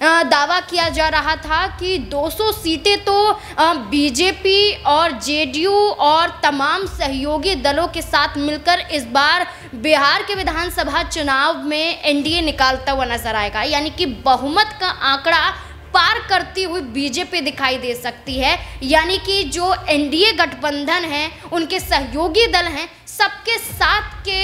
दावा किया जा रहा था कि 200 सीटें तो बीजेपी और जेडीयू और तमाम सहयोगी दलों के साथ मिलकर इस बार बिहार के विधानसभा चुनाव में एनडीए निकालता हुआ नजर आएगा यानी कि बहुमत का आंकड़ा पार करती हुई बीजेपी दिखाई दे सकती है यानी कि जो एनडीए गठबंधन है उनके सहयोगी दल हैं सबके साथ के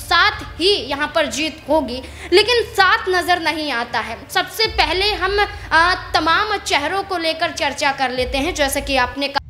साथ ही यहाँ पर जीत होगी लेकिन साथ नज़र नहीं आता है सबसे पहले हम आ, तमाम चेहरों को लेकर चर्चा कर लेते हैं जैसे कि आपने कहा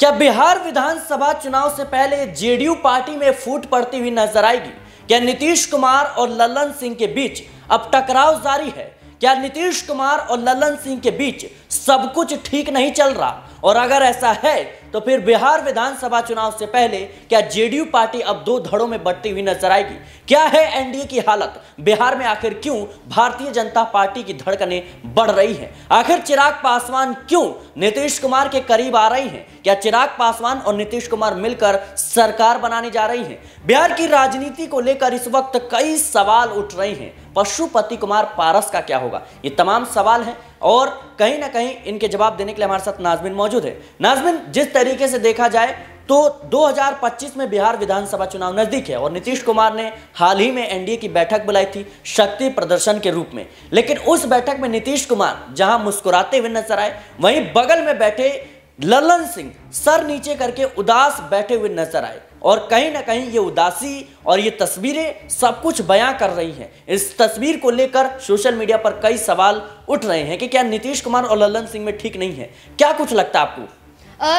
क्या बिहार विधानसभा चुनाव से पहले जेडीयू पार्टी में फूट पड़ती हुई नजर आएगी क्या नीतीश कुमार और ललन सिंह के बीच अब टकराव जारी है क्या नीतीश कुमार और ललन सिंह के बीच सब कुछ ठीक नहीं चल रहा और अगर ऐसा है तो फिर बिहार विधानसभा चुनाव से पहले क्या जेडीयू पार्टी अब दो धड़ों में बढ़ती हुई नजर आएगी क्या है एनडीए की हालत बिहार में आखिर क्यों भारतीय जनता पार्टी की धड़कने बढ़ रही है आखिर चिराग पासवान क्यों नीतीश कुमार के करीब आ रही है क्या चिराग पासवान और नीतीश कुमार मिलकर सरकार बनाने जा रही है बिहार की राजनीति को लेकर इस वक्त कई सवाल उठ रहे हैं पशुपति कुमार पारस का क्या होगा ये तमाम सवाल है और कहीं ना कहीं इनके जवाब देने के लिए हमारे साथ नाजमिन मौजूद है नाजमिन जिस तरीके से देखा जाए तो 2025 में बिहार विधानसभा चुनाव नज़दीक है और नीतीश कुमार ने हाल ही में एनडीए की बैठक बुलाई थी शक्ति प्रदर्शन के रूप में लेकिन उस बैठक में नीतीश कुमार जहां मुस्कुराते हुए नजर आए वहीं बगल में बैठे ललन सिंह सर नीचे करके उदास बैठे हुए नजर आए और कहीं ना कहीं ये उदासी और ये तस्वीरें सब कुछ बयां कर रही हैं इस तस्वीर को लेकर सोशल मीडिया पर कई सवाल उठ रहे हैं कि क्या नीतीश कुमार और ललन सिंह में ठीक नहीं है क्या कुछ लगता है आपको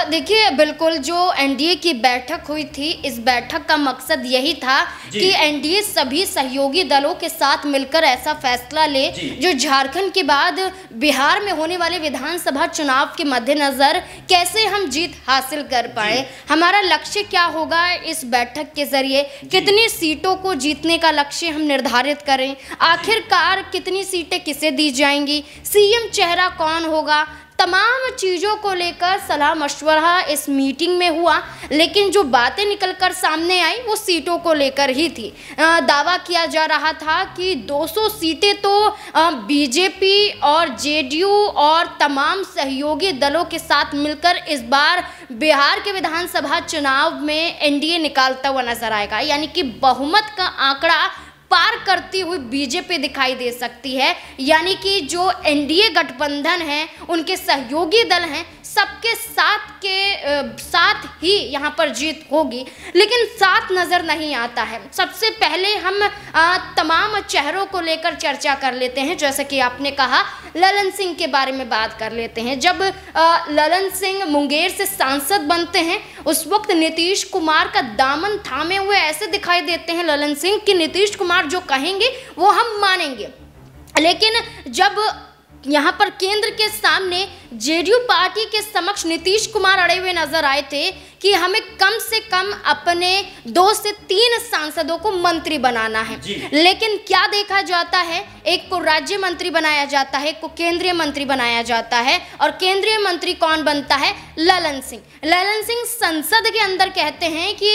देखिए बिल्कुल जो एनडीए की बैठक हुई थी इस बैठक का मकसद यही था कि एनडीए सभी सहयोगी दलों के साथ मिलकर ऐसा फैसला ले जो झारखंड के बाद बिहार में होने वाले विधानसभा चुनाव के मद्देनज़र कैसे हम जीत हासिल कर पाए हमारा लक्ष्य क्या होगा इस बैठक के ज़रिए कितनी सीटों को जीतने का लक्ष्य हम निर्धारित करें आखिरकार कितनी सीटें किसे दी जाएंगी सीएम चेहरा कौन होगा तमाम चीज़ों को लेकर सलाह मशवरा इस मीटिंग में हुआ लेकिन जो बातें निकल कर सामने आई वो सीटों को लेकर ही थी दावा किया जा रहा था कि 200 सीटें तो बीजेपी और जेडीयू और तमाम सहयोगी दलों के साथ मिलकर इस बार बिहार के विधानसभा चुनाव में एनडीए निकालता हुआ नजर आएगा यानी कि बहुमत का आंकड़ा पार करती हुई बीजेपी दिखाई दे सकती है यानी कि जो एनडीए गठबंधन है उनके सहयोगी दल हैं सबके साथ के साथ ही यहाँ पर जीत होगी लेकिन साथ नज़र नहीं आता है सबसे पहले हम तमाम चेहरों को लेकर चर्चा कर लेते हैं जैसे कि आपने कहा ललन सिंह के बारे में बात कर लेते हैं जब ललन सिंह मुंगेर से सांसद बनते हैं उस वक्त नीतीश कुमार का दामन थामे हुए ऐसे दिखाई देते हैं ललन सिंह कि नीतीश कुमार जो कहेंगे वो हम मानेंगे लेकिन जब यहाँ पर केंद्र के सामने जेडीयू पार्टी के समक्ष नीतीश कुमार अड़े हुए नजर आए थे कि हमें कम से कम अपने दो से तीन सांसदों को मंत्री बनाना है लेकिन क्या देखा जाता है एक को राज्य मंत्री बनाया जाता है एक को केंद्रीय मंत्री बनाया जाता है और केंद्रीय मंत्री कौन बनता है ललन सिंह ललन सिंह संसद के अंदर कहते हैं कि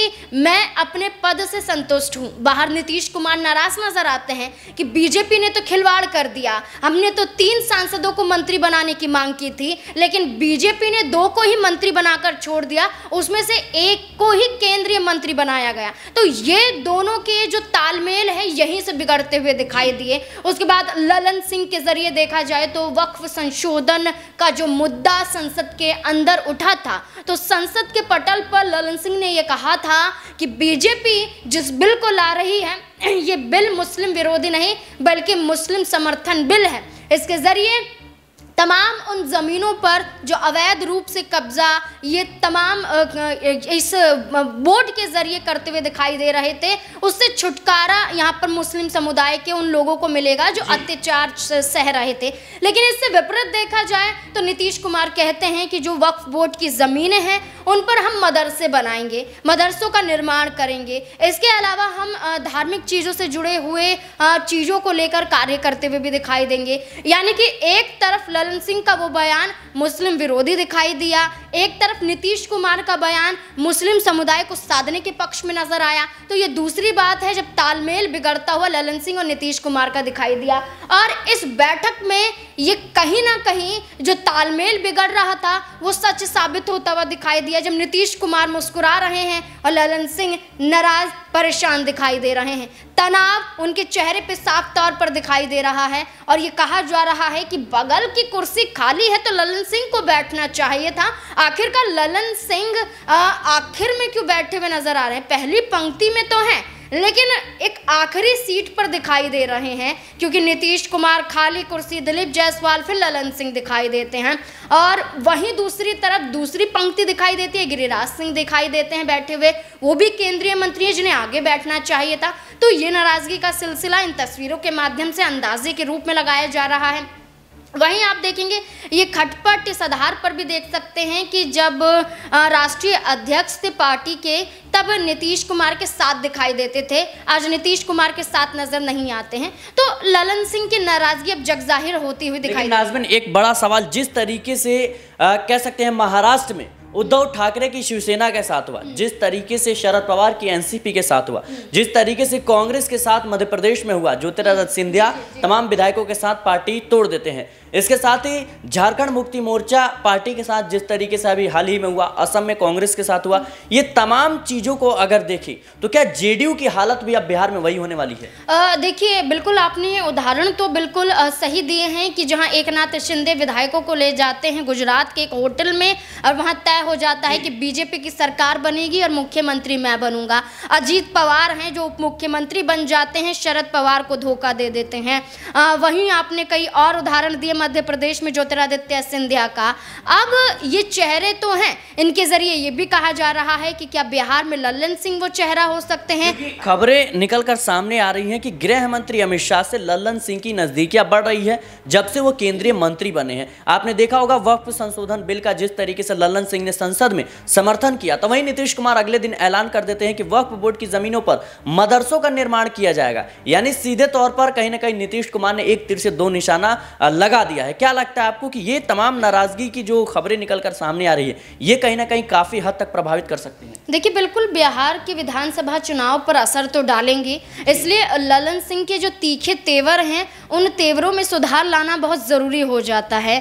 मैं अपने पद से संतुष्ट हूँ बाहर नीतीश कुमार नाराज नजर आते हैं कि बीजेपी ने तो खिलवाड़ कर दिया हमने तो तीन सांसदों को मंत्री बनाने की मांग की थी लेकिन बीजेपी ने दो को ही मंत्री बनाकर छोड़ दिया उसमें में से एक को ही केंद्रीय मंत्री बनाया गया तो ये दोनों के जो तालमेल है यहीं से बिगड़ते हुए दिखाई दिए उसके बाद ललन सिंह के जरिए देखा जाए तो वक्फ संशोधन का जो मुद्दा संसद के अंदर उठा था तो संसद के पटल पर ललन सिंह ने यह कहा था कि बीजेपी जिस बिल को ला रही है ये बिल मुस्लिम विरोधी नहीं बल्कि मुस्लिम समर्थन बिल है इसके जरिए तमाम उन ज़मीनों पर जो अवैध रूप से कब्ज़ा ये तमाम इस बोर्ड के ज़रिए करते हुए दिखाई दे रहे थे उससे छुटकारा यहाँ पर मुस्लिम समुदाय के उन लोगों को मिलेगा जो अत्याचार सह रहे थे लेकिन इससे विपरीत देखा जाए तो नीतीश कुमार कहते हैं कि जो वक्फ बोर्ड की ज़मीनें हैं उन पर हम मदरसे बनाएंगे मदरसों का निर्माण करेंगे इसके अलावा हम धार्मिक चीज़ों से जुड़े हुए चीज़ों को लेकर कार्य करते हुए भी दिखाई देंगे यानी कि एक तरफ लल करण सिंह का वो बयान मुस्लिम विरोधी दिखाई दिया एक तरफ नीतीश कुमार का बयान मुस्लिम समुदाय को साधने के पक्ष में नजर आया तो ये दूसरी बात है जब तालमेल बिगड़ता हुआ ललन सिंह और नीतीश कुमार का दिखाई दिया और इस बैठक में ये कहीं ना कहीं जो तालमेल बिगड़ रहा था वो सच साबित होता हुआ दिखाई दिया जब नीतीश कुमार मुस्कुरा रहे हैं और ललन सिंह नाराज परेशान दिखाई दे रहे हैं तनाव उनके चेहरे पे साफ तौर पर दिखाई दे रहा है और ये कहा जा रहा है कि बगल की कुर्सी खाली है तो ललन सिंह को बैठना चाहिए था आखिरकार ललन सिंह आखिर में क्यों बैठे हुए नजर आ रहे हैं पहली पंक्ति में तो हैं लेकिन एक आखिरी सीट पर दिखाई दे रहे हैं क्योंकि नीतीश कुमार खाली कुर्सी दिलीप जायसवाल फिर ललन सिंह दिखाई देते हैं और वहीं दूसरी तरफ दूसरी पंक्ति दिखाई देती है गिरिराज सिंह दिखाई देते हैं बैठे हुए वो भी केंद्रीय मंत्री हैं जिन्हें आगे बैठना चाहिए था तो ये नाराज़गी का सिलसिला इन तस्वीरों के माध्यम से अंदाजे के रूप में लगाया जा रहा है वहीं आप देखेंगे ये खटपट इस आधार पर भी देख सकते हैं कि जब राष्ट्रीय अध्यक्ष थे पार्टी के तब नीतीश कुमार के साथ दिखाई देते थे आज नीतीश कुमार के साथ नजर नहीं आते हैं तो ललन सिंह की नाराजगी अब जग जाहिर होती हुई दिखाई नाजमिन एक बड़ा सवाल जिस तरीके से आ, कह सकते हैं महाराष्ट्र में उद्धव ठाकरे की शिवसेना के साथ हुआ हम्म। जिस तरीके से शरद पवार की एनसीपी के साथ हुआ हम्म। जिस तरीके से कांग्रेस के साथ मध्य प्रदेश में हुआ ज्योतिरादित्य हम्म। सिंधिया तमाम विधायकों के साथ पार्टी तोड़ देते हैं इसके साथ ही झारखंड मुक्ति मोर्चा पार्टी के साथ जिस तरीके से अभी हाल ही में हुआ असम में कांग्रेस के साथ हुआ ये तमाम चीज़ों को अगर देखी तो क्या जेडीयू की हालत भी अब बिहार में वही होने वाली है देखिए बिल्कुल आपने उदाहरण तो बिल्कुल सही दिए हैं कि जहाँ एक शिंदे विधायकों को ले जाते हैं गुजरात के एक होटल में और वहां तय तय हो जाता है कि बीजेपी की सरकार बनेगी और मुख्यमंत्री मैं बनूंगा अजीत पवार हैं जो उप मुख्यमंत्री बन जाते हैं शरद पवार को धोखा दे देते हैं आ, वहीं आपने कई और उदाहरण दिए मध्य प्रदेश में ज्योतिरादित्य सिंधिया का अब ये चेहरे तो हैं इनके जरिए ये भी कहा जा रहा है कि क्या बिहार में लल्लन सिंह वो चेहरा हो सकते हैं खबरें निकल सामने आ रही है कि गृह मंत्री अमित शाह से लल्लन सिंह की नजदीकियां बढ़ रही है जब से वो केंद्रीय मंत्री बने हैं आपने देखा होगा वक्त संशोधन बिल का जिस तरीके से लल्लन सिंह ने ने संसद में समर्थन किया तो वहीं नीतीश कुमार अगले दिन ऐलान कर देते हैं कि वक्फ बोर्ड की जमीनों पर मदरसों का निर्माण किया जाएगा यानी सीधे तौर पर कहीं ना कहीं नीतीश कुमार ने एक तीर से दो निशाना लगा दिया है क्या लगता है आपको कि ये तमाम नाराजगी की जो खबरें निकलकर सामने आ रही है ये कहीं ना कहीं काफी हद तक प्रभावित कर सकती है देखिए बिल्कुल बिहार के विधानसभा चुनाव पर असर तो डालेंगे इसलिए ललन सिंह के जो तीखे तेवर हैं उन तेवरों में सुधार लाना बहुत ज़रूरी हो जाता है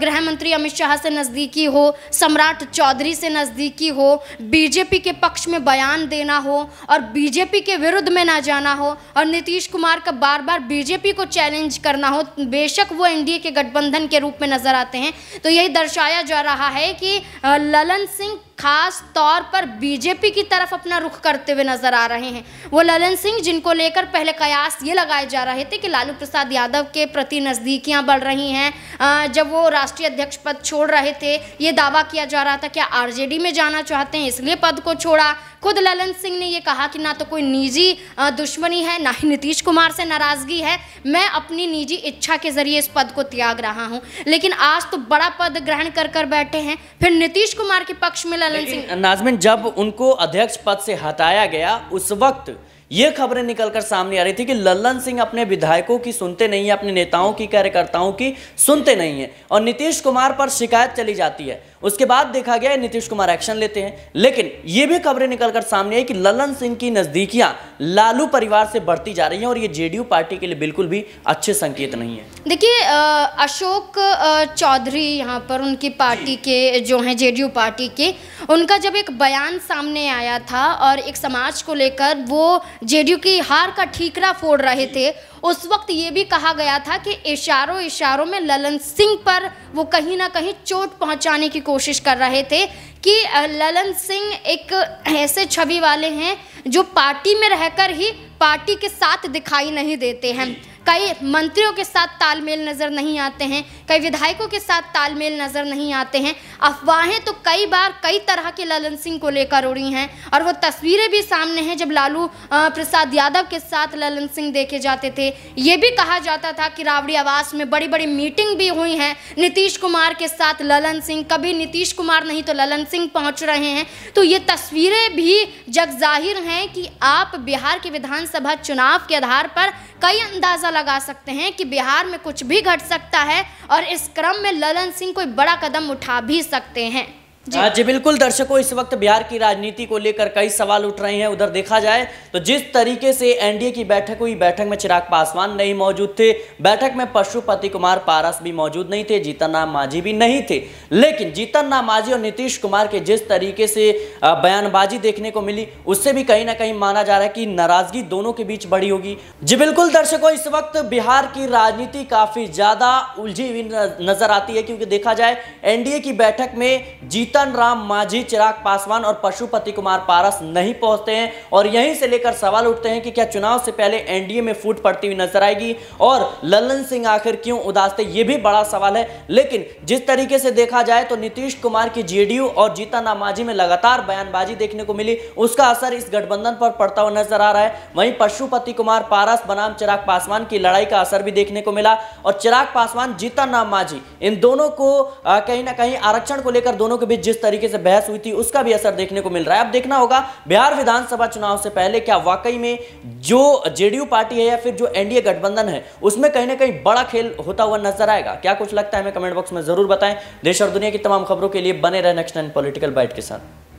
गृह मंत्री अमित शाह से नज़दीकी हो सम्राट चौधरी से नज़दीकी हो बीजेपी के पक्ष में बयान देना हो और बीजेपी के विरुद्ध में ना जाना हो और नीतीश कुमार का बार बार बीजेपी को चैलेंज करना हो बेशक वो एनडीए के गठबंधन के रूप में नज़र आते हैं तो यही दर्शाया जा रहा है कि ललन सिंह खास तौर पर बीजेपी की तरफ अपना रुख करते हुए नजर आ रहे हैं वो ललन सिंह जिनको लेकर पहले कयास ये लगाए जा रहे थे कि लालू प्रसाद यादव के प्रति नज़दीकियाँ बढ़ रही हैं जब वो राष्ट्रीय अध्यक्ष पद छोड़ रहे थे ये दावा किया जा रहा था क्या आर में जाना चाहते हैं इसलिए पद को छोड़ा खुद ललन सिंह ने ये कहा कि ना तो कोई निजी दुश्मनी है ना ही नीतीश कुमार से नाराज़गी है मैं अपनी निजी इच्छा के ज़रिए इस पद को त्याग रहा हूँ लेकिन आज तो बड़ा पद ग्रहण कर कर बैठे हैं फिर नीतीश कुमार के पक्ष में बैलेंसिंग नाजमिन जब उनको अध्यक्ष पद से हटाया गया उस वक्त ये खबरें निकलकर सामने आ रही थी कि लल्लन सिंह अपने विधायकों की सुनते नहीं है अपने नेताओं की कार्यकर्ताओं की सुनते नहीं है और नीतीश कुमार पर शिकायत चली जाती है उसके बाद देखा गया नीतीश कुमार एक्शन लेते हैं लेकिन ये भी खबरें निकलकर सामने आई कि ललन सिंह की नजदीकियां लालू परिवार से बढ़ती जा रही हैं और ये जेडीयू पार्टी के लिए बिल्कुल भी अच्छे संकेत नहीं है देखिए अशोक चौधरी यहाँ पर उनकी पार्टी के जो हैं जेडीयू पार्टी के उनका जब एक बयान सामने आया था और एक समाज को लेकर वो जे की हार का ठीकरा फोड़ रहे थे उस वक्त ये भी कहा गया था कि इशारों इशारों में ललन सिंह पर वो कहीं ना कहीं चोट पहुंचाने की कोशिश कर रहे थे कि ललन सिंह एक ऐसे छवि वाले हैं जो पार्टी में रहकर ही पार्टी के साथ दिखाई नहीं देते हैं कई मंत्रियों के साथ तालमेल नज़र नहीं आते हैं कई विधायकों के साथ तालमेल नज़र नहीं आते हैं अफवाहें तो कई बार कई तरह के ललन सिंह को लेकर उड़ी हैं और वो तस्वीरें भी सामने हैं जब लालू प्रसाद यादव के साथ ललन सिंह देखे जाते थे ये भी कहा जाता था कि रावड़ी आवास में बड़ी बड़ी मीटिंग भी हुई हैं नीतीश कुमार के साथ ललन सिंह कभी नीतीश कुमार नहीं तो ललन सिंह पहुँच रहे हैं तो ये तस्वीरें भी जग जाहिर हैं कि आप बिहार के विधानसभा चुनाव के आधार पर कई अंदाज़ा लगा सकते हैं कि बिहार में कुछ भी घट सकता है और इस क्रम में ललन सिंह कोई बड़ा कदम उठा भी सकते हैं हाँ जी।, बिल्कुल दर्शकों इस वक्त बिहार की राजनीति को लेकर कई सवाल उठ रहे हैं उधर देखा जाए तो जिस तरीके से एनडीए की बैठक हुई बैठक में चिराग पासवान नहीं मौजूद थे बैठक में पशुपति कुमार पारस भी मौजूद नहीं थे जीतन राम मांझी भी नहीं थे लेकिन जीतन राम मांझी और नीतीश कुमार के जिस तरीके से बयानबाजी देखने को मिली उससे भी कहीं ना कहीं माना जा रहा है कि नाराजगी दोनों के बीच बड़ी होगी जी बिल्कुल दर्शकों इस वक्त बिहार की राजनीति काफी ज्यादा उलझी हुई नजर आती है क्योंकि देखा जाए एनडीए की बैठक में जीत जीतन राम माझी चिराग पासवान और पशुपति कुमार पारस नहीं पहुंचते हैं और यहीं से लेकर सवाल उठते हैं कि क्या चुनाव से पहले एनडीए में फूट पड़ती हुई नजर आएगी और ललन सिंह आखिर क्यों उदास थे ये भी बड़ा सवाल है लेकिन जिस तरीके से देखा जाए तो नीतीश कुमार की जेडीयू और जीतन राम माझी में लगातार बयानबाजी देखने को मिली उसका असर इस गठबंधन पर पड़ता हुआ नजर आ रहा है वहीं पशुपति कुमार पारस बनाम चिराग पासवान की लड़ाई का असर भी देखने को मिला और चिराग पासवान जीतन राम माझी इन दोनों को कहीं ना कहीं आरक्षण को लेकर दोनों के बीच जिस तरीके से बहस हुई थी उसका भी असर देखने को मिल रहा है अब देखना होगा बिहार विधानसभा चुनाव से पहले क्या वाकई में जो जेडीयू पार्टी है या फिर जो एनडीए गठबंधन है उसमें कहीं ना कहीं बड़ा खेल होता हुआ नजर आएगा क्या कुछ लगता है हमें कमेंट बॉक्स में जरूर बताएं देश और दुनिया की तमाम खबरों के लिए बने रहे नेक्स्ट टाइम पॉलिटिकल बाइट के साथ